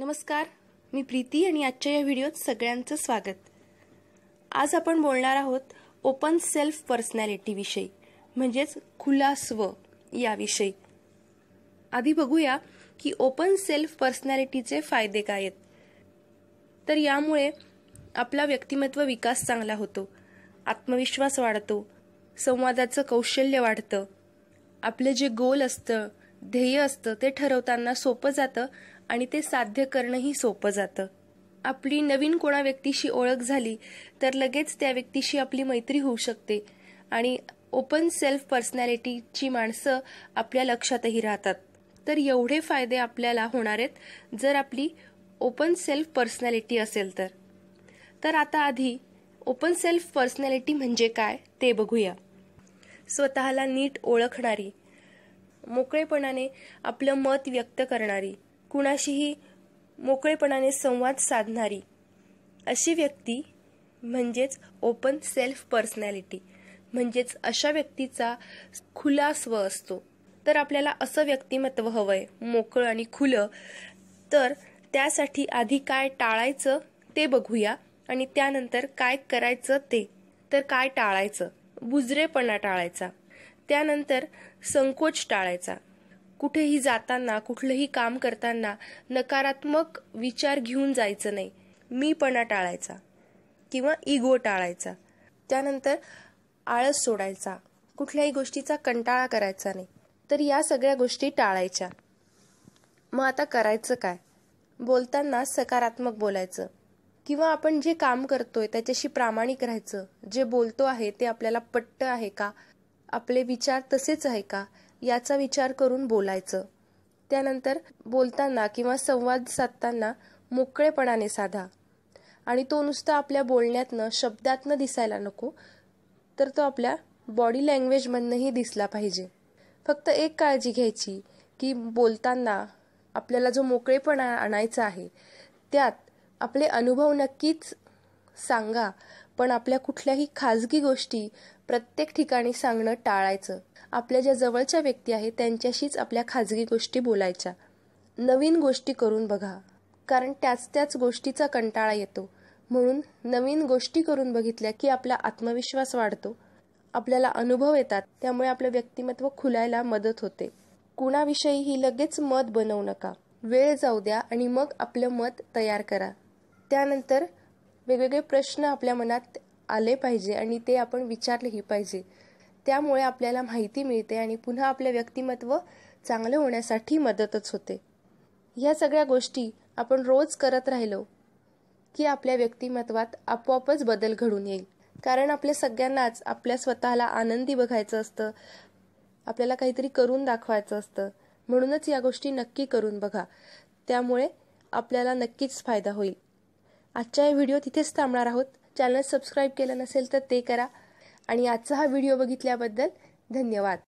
नमस्कार मी प्रीती आणि आजच्या या व्हिडिओत सगळ्यांचं स्वागत आज आपण बोलणार आहोत ओपन सेल्फ पर्सनॅलिटीविषयी म्हणजेच खुला स्व याविषयी आधी बघूया की ओपन सेल्फ पर्सनॅलिटीचे फायदे काय आहेत तर यामुळे आपला व्यक्तिमत्व विकास चांगला होतो आत्मविश्वास वाढतो संवादाचं कौशल्य वाढतं आपलं जे गोल असतं ध्येय असतं ते ठरवताना सोपं जातं आणि ते साध्य करणंही सोपं जातं आपली नवीन कोणा व्यक्तीशी ओळख झाली तर लगेच त्या व्यक्तीशी आपली मैत्री होऊ शकते आणि ओपन सेल्फ पर्सनॅलिटीची माणसं आपल्या लक्षातही राहतात तर एवढे फायदे आपल्याला होणार आहेत जर आपली ओपन सेल्फ पर्सनॅलिटी असेल तर तर आता आधी ओपन सेल्फ पर्सनॅलिटी म्हणजे काय ते बघूया स्वतःला नीट ओळखणारी मोकळेपणाने आपलं मत व्यक्त करणारी कुणाशीही मोकळेपणाने संवाद साधणारी अशी व्यक्ती म्हणजेच ओपन सेल्फ पर्सनॅलिटी म्हणजेच अशा व्यक्तीचा खुला स्व असतो तर आपल्याला असं व्यक्तिमत्व हवंय मोकळं आणि खुलं तर त्यासाठी आधी काय टाळायचं ते बघूया आणि त्यानंतर काय करायचं ते तर काय टाळायचं बुजरेपणा टाळायचा त्यानंतर संकोच टाळायचा कुठेही जाताना कुठलंही काम करताना नकारात्मक विचार घेऊन जायचं नाही मीपणा टाळायचा किंवा इगो टाळायचा त्यानंतर आळस सोडायचा कुठल्याही गोष्टीचा कंटाळा करायचा नाही तर या सगळ्या गोष्टी टाळायच्या मग आता करायचं काय बोलताना सकारात्मक बोलायचं किंवा आपण जे काम करतोय त्याच्याशी प्रामाणिक राहायचं जे बोलतो आहे ते आपल्याला पट्ट आहे का आपले विचार तसेच आहे का याचा विचार करून बोलायचं त्यानंतर बोलताना किंवा संवाद साधताना मोकळेपणाने साधा आणि तो नुसता आपल्या बोलण्यातनं शब्दातनं दिसायला नको तर तो आपल्या बॉडी लँग्वेजमधनंही दिसला पाहिजे फक्त एक काळजी घ्यायची की बोलताना आपल्याला जो मोकळेपणा आणायचा आहे त्यात आपले अनुभव नक्कीच सांगा पण आपल्या कुठल्याही खाजगी गोष्टी प्रत्येक ठिकाणी सांगणं टाळायचं आपल्या ज्या जवळच्या व्यक्ती आहेत त्यांच्याशीच आपल्या खाजगी गोष्टी बोलायच्या नवीन गोष्टी करून बघा कारण त्याच त्याच गोष्टीचा कंटाळा येतो म्हणून नवीन गोष्टी करून बघितल्या की आपला आत्मविश्वास वाढतो आपल्याला अनुभव येतात त्यामुळे आपलं व्यक्तिमत्व खुलायला मदत होते कुणाविषयी ही लगेच मत बनवू नका वेळ जाऊ द्या आणि मग आपलं मत तयार करा त्यानंतर वेगवेगळे प्रश्न आपल्या मनात आले पाहिजे आणि ते आपण विचारलेही पाहिजे त्यामुळे आपल्याला माहिती मिळते आणि पुन्हा आपले व्यक्तिमत्व चांगले होण्यासाठी मदतच होते ह्या सगळ्या गोष्टी आपण रोज करत राहिलो की आपल्या व्यक्तिमत्वात आपोआपच बदल घडून येईल कारण आपल्या सगळ्यांनाच आपल्या स्वतःला आनंदी बघायचं असतं आपल्याला काहीतरी करून दाखवायचं असतं म्हणूनच या गोष्टी नक्की करून बघा त्यामुळे आपल्याला नक्कीच फायदा होईल आजच्या हे व्हिडिओ तिथेच थांबणार आहोत चॅनल सबस्क्राईब केलं नसेल तर ते करा आणि आजचा हा व्हिडिओ बघितल्याबद्दल धन्यवाद